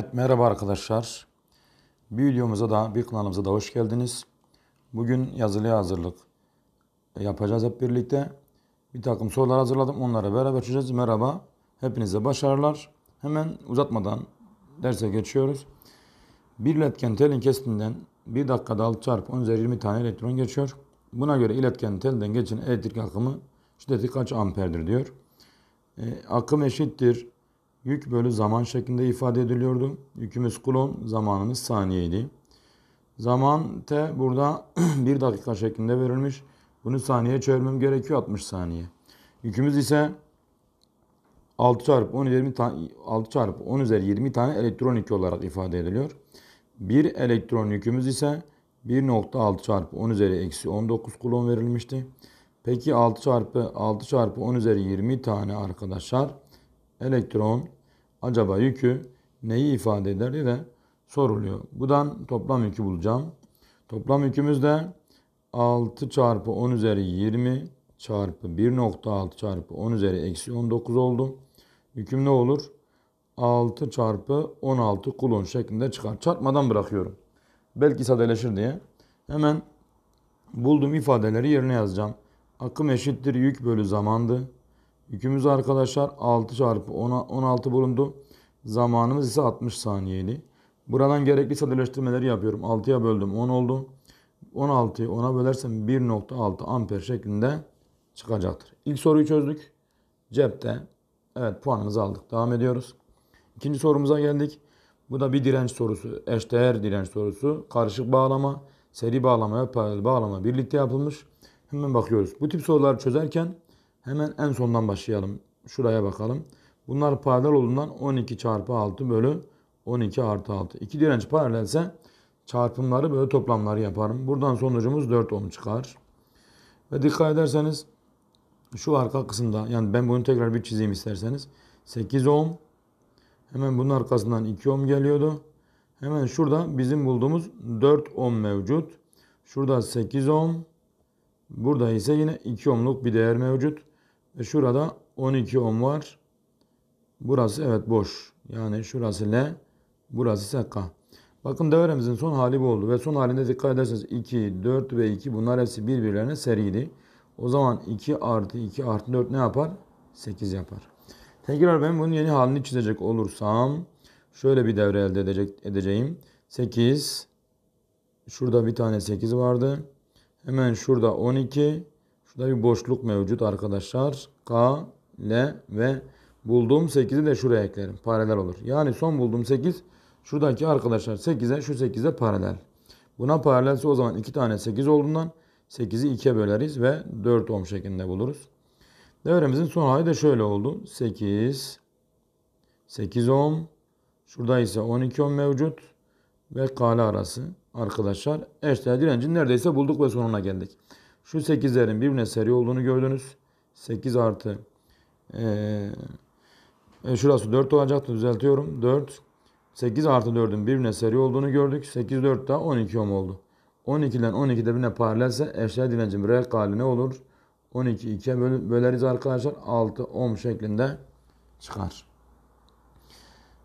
Evet merhaba arkadaşlar. Bir videomuza da bir kanalımıza da hoş geldiniz. Bugün yazılıya hazırlık yapacağız hep birlikte. Bir takım sorular hazırladım. Onlara beraber çözeceğiz. Merhaba. Hepinize başarılar. Hemen uzatmadan derse geçiyoruz. Bir iletken telin kesiminden 1 dakikada 6 çarpı 10 üzeri 20 tane elektron geçiyor. Buna göre iletken telden geçen elektrik akımı şiddeti kaç amperdir diyor. E, akım eşittir Yük bölü zaman şeklinde ifade ediliyordu. Yükümüz kulon, zamanımız saniyeydi. Zaman t burada 1 dakika şeklinde verilmiş. Bunu saniye çevirmem gerekiyor 60 saniye. Yükümüz ise 6 çarpı 10 üzeri 20 6 çarpı 10 üzeri 20 tane elektron yükü olarak ifade ediliyor. Bir elektron yükümüz ise 1.6 çarpı 10 üzeri eksi 19 kulon verilmişti. Peki 6 çarpı 6 çarpı 10 üzeri 20 tane arkadaşlar elektron acaba yükü neyi ifade eder diye de soruluyor. Buradan toplam yükü bulacağım. Toplam yükümüz de 6 çarpı 10 üzeri 20 çarpı 1.6 çarpı 10 üzeri eksi 19 oldu. Yüküm ne olur? 6 çarpı 16 kulon şeklinde çıkar. Çarpmadan bırakıyorum. Belki sadeleşir diye. Hemen bulduğum ifadeleri yerine yazacağım. Akım eşittir yük bölü zamandı. Yükümüz arkadaşlar 6 çarpı 16 bulundu. Zamanımız ise 60 saniyeli. Buradan gerekli sadeleştirmeleri yapıyorum. 6'ya böldüm 10 oldu. 16'yı 10'a bölersem 1.6 amper şeklinde çıkacaktır. İlk soruyu çözdük. Cepte. Evet puanımızı aldık. Devam ediyoruz. İkinci sorumuza geldik. Bu da bir direnç sorusu. Eşdeğer direnç sorusu. Karışık bağlama, seri bağlama ve paralel bağlama birlikte yapılmış. Hemen bakıyoruz. Bu tip soruları çözerken Hemen en sondan başlayalım. Şuraya bakalım. Bunlar paralel olduğundan 12 çarpı 6 bölü 12 artı 6. İki direnç paralelse çarpımları böyle toplamları yaparım. Buradan sonucumuz 4 ohm çıkar. Ve dikkat ederseniz şu arka kısımda yani ben bunu tekrar bir çizeyim isterseniz. 8 ohm. Hemen bunun arkasından 2 ohm geliyordu. Hemen şurada bizim bulduğumuz 4 ohm mevcut. Şurada 8 ohm. Burada ise yine 2 ohmluk bir değer mevcut. Ve şurada 12 ohm var. Burası evet boş. Yani şurası L, burası ise K. Bakın devremizin son hali bu oldu. Ve son halinde dikkat ederseniz 2, 4 ve 2 bunlar hepsi birbirlerine seriydi. O zaman 2 artı 2 artı 4 ne yapar? 8 yapar. Tekrar ben bunun yeni halini çizecek olursam şöyle bir devre elde edecek, edeceğim. 8 şurada bir tane 8 vardı. Hemen şurada 12 Şurada bir boşluk mevcut arkadaşlar. K, L ve bulduğum 8'i de şuraya eklerim. Paralel olur. Yani son bulduğum 8 şuradaki arkadaşlar 8'e şu 8'e paralel. Buna paralelse o zaman 2 tane 8 olduğundan 8'i 2'ye böleriz ve 4 ohm şeklinde buluruz. Devremizin son hali de şöyle oldu. 8 8 ohm şurada ise 12 ohm mevcut ve kale arası arkadaşlar eşdeğer direncin neredeyse bulduk ve sonuna geldik. Şu 8'lerin birbirine seri olduğunu gördünüz. 8 artı e, e şurası 4 olacaktı düzeltiyorum. 4 8 artı 4'ün birbirine seri olduğunu gördük. 8 4 daha 12 ohm oldu. 12'den 12 de birbirine paralelse eşya direncin reel hali ne olur? 12 2'ye böl böleriz arkadaşlar. 6 ohm şeklinde çıkar.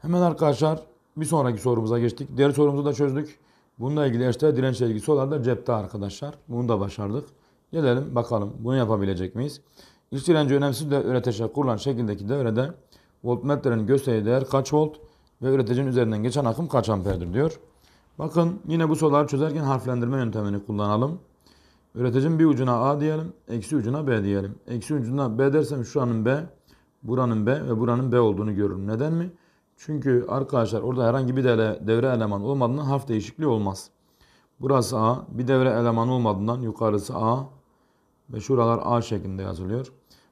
Hemen arkadaşlar bir sonraki sorumuza geçtik. Diğer sorumuzu da çözdük. Bununla ilgili eşya direnç ilgisi olan da cepte arkadaşlar. Bunu da başardık. Gelelim bakalım bunu yapabilecek miyiz? İşçi direnci önemsiz devre kurulan şekildeki devrede voltmetrenin gösterdiği değer kaç volt ve üreticinin üzerinden geçen akım kaç amperdir diyor. Bakın yine bu soruları çözerken harflendirme yöntemini kullanalım. Üreticinin bir ucuna A diyelim, eksi ucuna B diyelim. Eksi ucuna B dersem şuranın B, buranın B ve buranın B olduğunu görürüm. Neden mi? Çünkü arkadaşlar orada herhangi bir devre elemanı olmadığından harf değişikliği olmaz. Burası A, bir devre elemanı olmadığından yukarısı A, ve şuralar A şeklinde yazılıyor.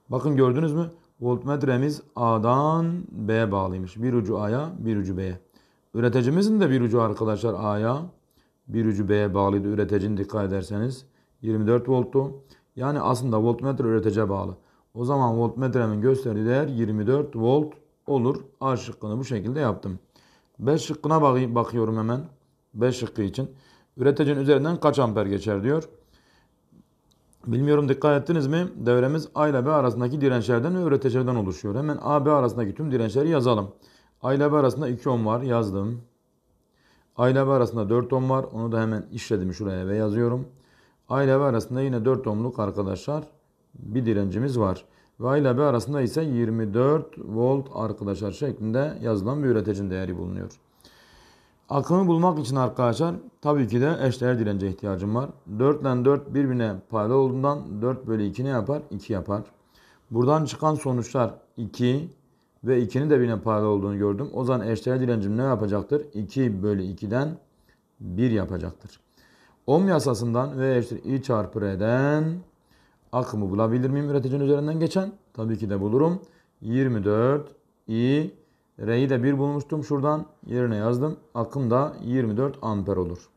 Bakın gördünüz mü? Voltmetremiz A'dan B'ye bağlıymış. Bir ucu A'ya, bir ucu B'ye. Üreticimizin de bir ucu arkadaşlar A'ya, bir ucu B'ye bağlıydı. Üreticinin dikkat ederseniz 24 volttu. Yani aslında voltmetre üretece bağlı. O zaman voltmetremin gösterdiği değer 24 volt olur. A şıkkını bu şekilde yaptım. B şıkkına bakıyorum hemen. B şıkkı için. Üreticinin üzerinden kaç amper geçer diyor. Bilmiyorum dikkat ettiniz mi? Devremiz A ile B arasındaki dirençlerden ve üreteçlerden oluşuyor. Hemen A, B arasındaki tüm dirençleri yazalım. A ile B arasında 2 ohm var. Yazdım. A ile B arasında 4 ohm var. Onu da hemen işledim şuraya ve yazıyorum. A ile B arasında yine 4 ohmluk arkadaşlar bir direncimiz var. Ve A ile B arasında ise 24 volt arkadaşlar şeklinde yazılan bir üreticinin değeri bulunuyor. Akımı bulmak için arkadaşlar tabii ki de eşdeğer dirence ihtiyacım var. 4 ile 4 birbirine paralel olduğundan 4 bölü 2 ne yapar? 2 yapar. Buradan çıkan sonuçlar 2 ve 2'nin de birbirine paralel olduğunu gördüm. O zaman eşdeğer direncim ne yapacaktır? 2 bölü 2'den 1 yapacaktır. Ohm yasasından V eşittir I çarpı R'den akımı bulabilir miyim üreticinin üzerinden geçen? Tabii ki de bulurum. 24 I R'yi de 1 bulmuştum. Şuradan yerine yazdım. akım da 24 amper olur.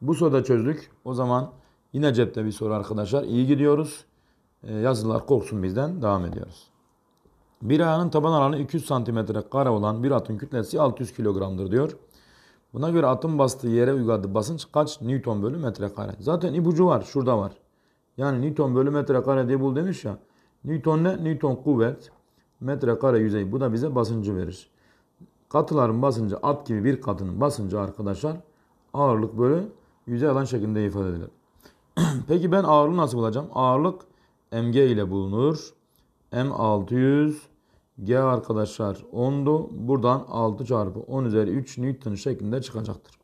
Bu soruda çözdük. O zaman yine cepte bir soru arkadaşlar. İyi gidiyoruz. E, yazılar korksun bizden. Devam ediyoruz. Bir ayağının taban alanı 200 santimetre kare olan bir atın kütlesi 600 kilogramdır diyor. Buna göre atın bastığı yere uyguladığı basınç kaç Newton bölü metre kare? Zaten ipucu var. Şurada var. Yani Newton bölü metre kare diye bul demiş ya. Newton ne? Newton kuvvet metrekare yüzey. Bu da bize basıncı verir. Katıların basıncı at gibi bir katının basıncı arkadaşlar ağırlık bölü yüzey alan şeklinde ifade edilir. Peki ben ağırlığı nasıl bulacağım? Ağırlık mg ile bulunur. M 600 G arkadaşlar 10'du. Buradan 6 çarpı 10 üzeri 3 Newton şeklinde çıkacaktır.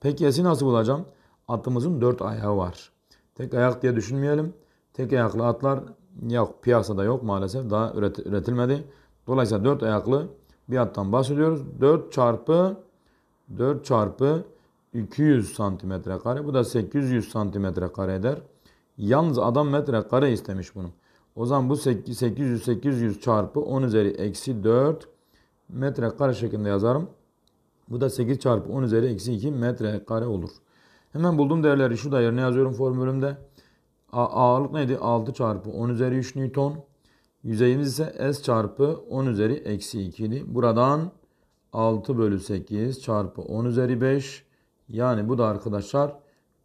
Peki S'i nasıl bulacağım? Atımızın 4 ayağı var. Tek ayak diye düşünmeyelim. Tek ayaklı atlar yok piyasada yok maalesef daha üretilmedi. Dolayısıyla 4 ayaklı bir attan bahsediyoruz. 4 çarpı 4 çarpı 200 santimetre kare. Bu da 800 santimetre kare eder. Yalnız adam metre kare istemiş bunu. O zaman bu 800 800 çarpı 10 üzeri eksi 4 metre kare şeklinde yazarım. Bu da 8 çarpı 10 üzeri eksi 2 metre kare olur. Hemen bulduğum değerleri şu da yerine yazıyorum formülümde ağırlık neydi? 6 çarpı 10 üzeri 3 Newton. Yüzeyimiz ise S çarpı 10 üzeri eksi 2 Buradan 6 bölü 8 çarpı 10 üzeri 5. Yani bu da arkadaşlar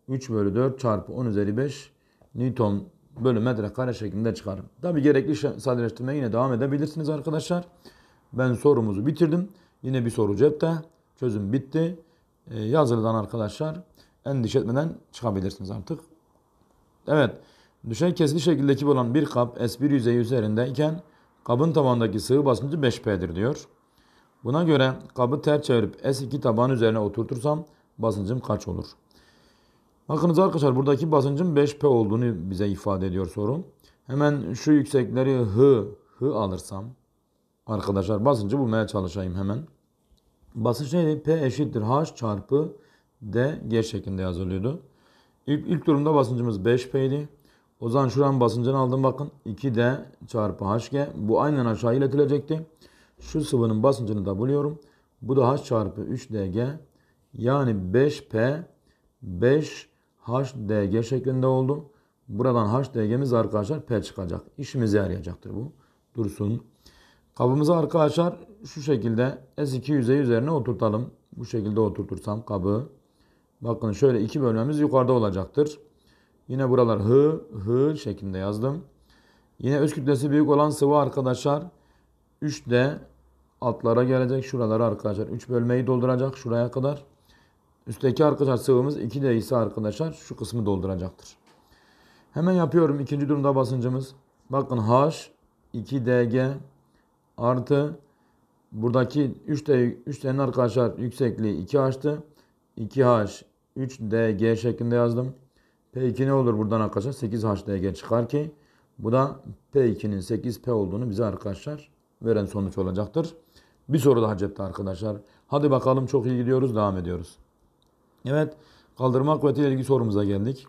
3 bölü 4 çarpı 10 üzeri 5 Newton bölü kare şeklinde çıkar. Tabi gerekli sadeleştirmeye yine devam edebilirsiniz arkadaşlar. Ben sorumuzu bitirdim. Yine bir soru cepte. Çözüm bitti. Ee, yazılıdan arkadaşlar endişe etmeden çıkabilirsiniz artık. Evet, düşey kesli şekildeki olan bir kap S1 yüzeyi üzerindeyken kabın tabandaki sıvı basıncı 5P'dir diyor. Buna göre kabı ters çevirip S2 taban üzerine oturtursam basıncım kaç olur? Bakınız arkadaşlar buradaki basıncın 5P olduğunu bize ifade ediyor soru. Hemen şu yüksekleri H, H alırsam arkadaşlar basıncı bulmaya çalışayım hemen. Basınç neydi? P eşittir H çarpı D G şeklinde yazılıyordu. İlk, ilk durumda basıncımız 5P'ydi. O zaman şuranın basıncını aldım bakın. 2D çarpı HG. Bu aynen aşağı iletilecekti. Şu sıvının basıncını da buluyorum. Bu da H çarpı 3DG. Yani 5P 5 HDG şeklinde oldu. Buradan HDG'miz arkadaşlar P çıkacak. İşimize yarayacaktır bu. Dursun. Kabımızı arkadaşlar şu şekilde S2 yüzey üzerine oturtalım. Bu şekilde oturtursam kabı. Bakın şöyle iki bölmemiz yukarıda olacaktır. Yine buralar hı, hı şeklinde yazdım. Yine öz kütlesi büyük olan sıvı arkadaşlar 3 de altlara gelecek. Şuralara arkadaşlar 3 bölmeyi dolduracak şuraya kadar. Üstteki arkadaşlar sıvımız 2 de ise arkadaşlar şu kısmı dolduracaktır. Hemen yapıyorum ikinci durumda basıncımız. Bakın H 2DG artı buradaki 3 de 3D'nin arkadaşlar yüksekliği 2H'tı. 2H 3DG şeklinde yazdım. P2 ne olur buradan arkadaşlar? 8HDG çıkar ki bu da P2'nin 8P olduğunu bize arkadaşlar veren sonuç olacaktır. Bir soru daha cepte arkadaşlar. Hadi bakalım çok iyi gidiyoruz. Devam ediyoruz. Evet. Kaldırma kuvvetiyle ilgili sorumuza geldik.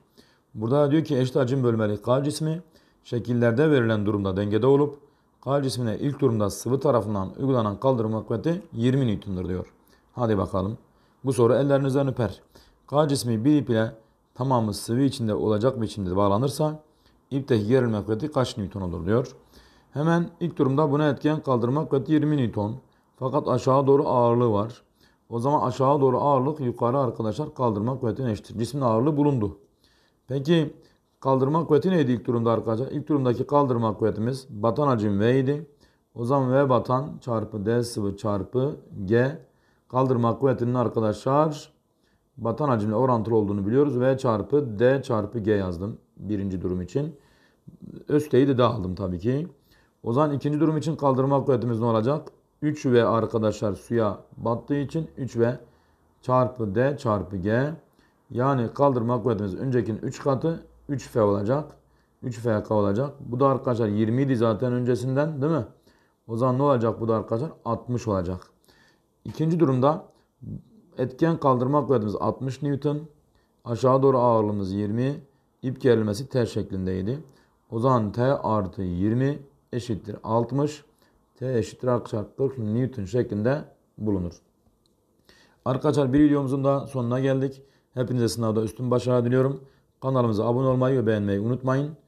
Burada diyor ki eşit hacim bölmeli K cismi şekillerde verilen durumda dengede olup K cismine ilk durumda sıvı tarafından uygulanan kaldırma kuvveti 20 Newton'dur diyor. Hadi bakalım. Bu soru ellerinizden öper. K cismi bir ip ile tamamı sıvı içinde olacak biçimde bağlanırsa ipteki gerilme kuvveti kaç Newton olur diyor. Hemen ilk durumda buna etken kaldırma kuvveti 20 Newton. Fakat aşağı doğru ağırlığı var. O zaman aşağı doğru ağırlık yukarı arkadaşlar kaldırma kuvvetine eşittir. Cismin ağırlığı bulundu. Peki kaldırma kuvveti neydi ilk durumda arkadaşlar? İlk durumdaki kaldırma kuvvetimiz batan hacim V idi. O zaman V batan çarpı D sıvı çarpı G kaldırma kuvvetinin arkadaşlar batan hacimle orantılı olduğunu biliyoruz. V çarpı D çarpı G yazdım birinci durum için. Östeği de dağıldım tabii ki. O zaman ikinci durum için kaldırma kuvvetimiz ne olacak? 3V arkadaşlar suya battığı için 3V çarpı D çarpı G. Yani kaldırma kuvvetimiz öncekinin 3 katı 3F olacak. 3FK olacak. Bu da arkadaşlar 20 idi zaten öncesinden değil mi? O zaman ne olacak bu da arkadaşlar? 60 olacak. İkinci durumda Etken kaldırma kuvvetimiz 60 Newton. Aşağı doğru ağırlığımız 20. İp gerilmesi T şeklindeydi. O zaman T artı 20 eşittir 60. T eşittir arkadaşlar 40 Newton şeklinde bulunur. Arkadaşlar bir videomuzun da sonuna geldik. Hepinize sınavda üstün başarı diliyorum. Kanalımıza abone olmayı ve beğenmeyi unutmayın.